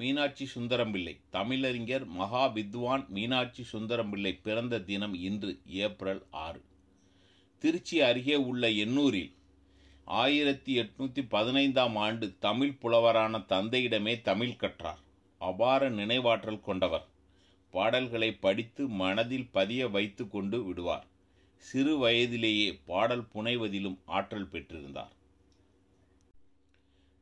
மீனாட்சி சுந்தரம்பிள்ளை தமிழறிஞர் மகா வித்வான் மீனாட்சி சுந்தரம்பிள்ளை பிறந்த தினம் இன்று ஏப்ரல் ஆறு திருச்சி அருகே உள்ள எண்ணூரில் ஆயிரத்தி எட்நூற்றி பதினைந்தாம் ஆண்டு தமிழ் புலவரான தந்தையிடமே தமிழ் கற்றார் அபார நினைவாற்றல் கொண்டவர் பாடல்களை படித்து மனதில் பதிய வைத்து கொண்டு விடுவார் சிறு வயதிலேயே பாடல் புனைவதிலும் ஆற்றல் பெற்றிருந்தார்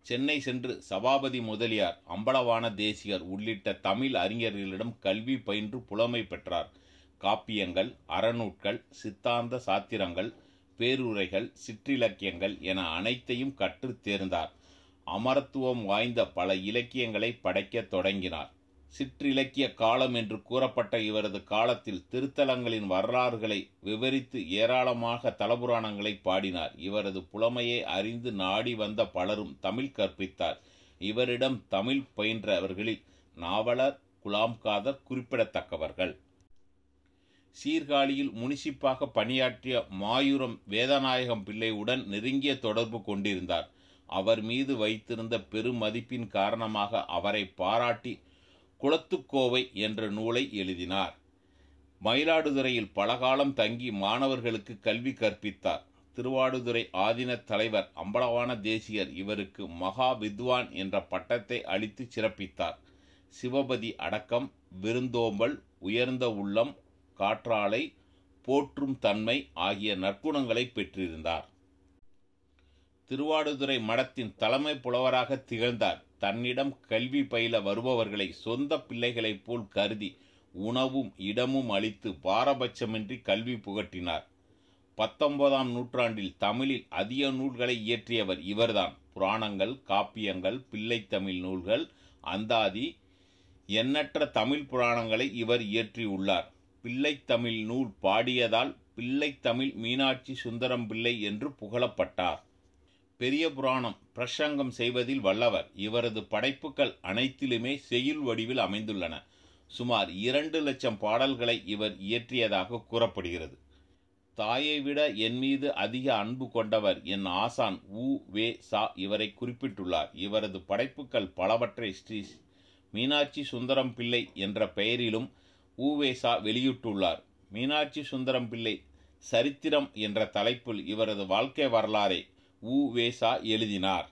சென்னை சென்று சபாபதி முதலியார் அம்பலவான தேசியர் உள்ளிட்ட தமிழ் அறிஞர்களிடம் கல்வி பயின்று புலமை பெற்றார் காப்பியங்கள் அறநூட்கள் சித்தாந்த சாத்திரங்கள் பேருரைகள் சிற்றிலக்கியங்கள் என அனைத்தையும் கற்றுத் தேர்ந்தார் அமரத்துவம் வாய்ந்த பல இலக்கியங்களை படைக்கத் தொடங்கினார் சிற்றிலக்கிய காலம் என்று கூறப்பட்ட இவரது காலத்தில் திருத்தலங்களின் வரலாறுகளை விவரித்து ஏராளமாக தலபுராணங்களை பாடினார் இவரது புலமையை அறிந்து நாடி வந்த பலரும் தமிழ் கற்பித்தார் இவரிடம் தமிழ் பயின்றவர்களில் நாவலர் குலாம் காதர் குறிப்பிடத்தக்கவர்கள் சீர்காழியில் முனிசிப்பாக பணியாற்றிய மாயூரம் வேதநாயகம் பிள்ளையுடன் நெருங்கிய தொடர்பு கொண்டிருந்தார் அவர் மீது வைத்திருந்த பெருமதிப்பின் காரணமாக அவரை பாராட்டி குளத்துக்கோவை என்ற நூலை எழுதினார் மயிலாடுதுறையில் பலகாலம் தங்கி மாணவர்களுக்கு கல்வி கற்பித்தார் திருவாடுதுறை ஆதின தலைவர் அம்பலவான தேசியர் இவருக்கு மகா வித்வான் என்ற பட்டத்தை அளித்து சிறப்பித்தார் சிவபதி அடக்கம் விருந்தோம்பல் உயர்ந்த உள்ளம் காற்றாலை போற்றும் தன்மை ஆகிய நற்குணங்களை பெற்றிருந்தார் திருவாடுதுறை மடத்தின் தலைமை புலவராக திகழ்ந்தார் தன்னிடம் கல்வி பயில வருபவர்களை சொந்த பிள்ளைகளைப் போல் கருதி உணவும் இடமும் அளித்து பாரபட்சமின்றி கல்வி புகட்டினார் பத்தொன்பதாம் நூற்றாண்டில் தமிழில் அதிக நூல்களை இயற்றியவர் இவர்தான் புராணங்கள் காப்பியங்கள் பிள்ளைத்தமிழ் நூல்கள் அந்தாதி எண்ணற்ற தமிழ் புராணங்களை இவர் இயற்றியுள்ளார் பிள்ளைத்தமிழ் நூல் பாடியதால் பிள்ளைத்தமிழ் மீனாட்சி சுந்தரம் பிள்ளை என்று புகழப்பட்டார் பெரிய புராணம் பிரசங்கம் செய்வதில் வல்லவர் இவரது படைப்புகள் அனைத்திலுமே செயல் வடிவில் அமைந்துள்ளன சுமார் இரண்டு லட்சம் பாடல்களை இவர் இயற்றியதாக கூறப்படுகிறது தாயை விட என் மீது அதிக அன்பு கொண்டவர் என் ஆசான் உ வே சா இவரை குறிப்பிட்டுள்ளார் இவரது படைப்புகள் பலவற்றை ஸ்ரீ மீனாட்சி சுந்தரம் பிள்ளை என்ற பெயரிலும் உ வே சா வெளியிட்டுள்ளார் மீனாட்சி சுந்தரம் பிள்ளை சரித்திரம் என்ற தலைப்பில் இவரது வாழ்க்கை வரலாறை உ வேசா எழுதினார்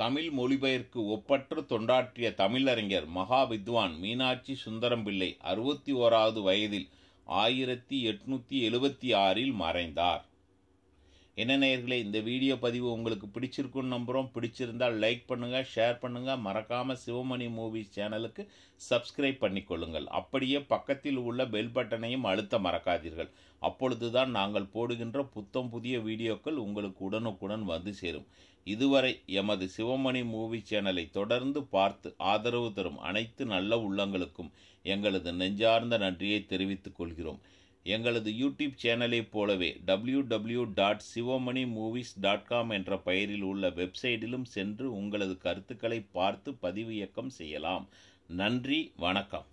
தமிழ் மொழிபெயர்க்கு ஒப்பற்று தொண்டாற்றிய தமிழறிஞர் மகா வித்வான் மீனாட்சி சுந்தரம்பிள்ளை அறுபத்தி ஓராவது வயதில் ஆயிரத்தி எட்நூத்தி எழுபத்தி ஆறில் மறைந்தார் என்ன நேர்களே இந்த வீடியோ பதிவு உங்களுக்கு பிடிச்சிருக்குன்னு நம்புகிறோம் பிடிச்சிருந்தால் லைக் பண்ணுங்கள் ஷேர் பண்ணுங்கள் மறக்காமல் சிவமணி மூவிஸ் சேனலுக்கு சப்ஸ்கிரைப் பண்ணிக்கொள்ளுங்கள் அப்படியே பக்கத்தில் உள்ள பெல் பட்டனையும் அழுத்த மறக்காதீர்கள் அப்பொழுது தான் நாங்கள் போடுகின்ற புத்தம் புதிய வீடியோக்கள் உங்களுக்கு உடனுக்குடன் வந்து சேரும் இதுவரை எமது சிவமணி மூவி சேனலை தொடர்ந்து பார்த்து ஆதரவு தரும் அனைத்து நல்ல உள்ளங்களுக்கும் எங்களது நெஞ்சார்ந்த நன்றியை தெரிவித்துக் கொள்கிறோம் எங்களது யூடியூப் சேனலைப் போலவே W W dot Sivamani movies dot com என்ற பெயரில் உள்ள வெப்சைட்டிலும் சென்று உங்களது கருத்துக்களை பார்த்து இயக்கம் செய்யலாம் நன்றி வணக்கம்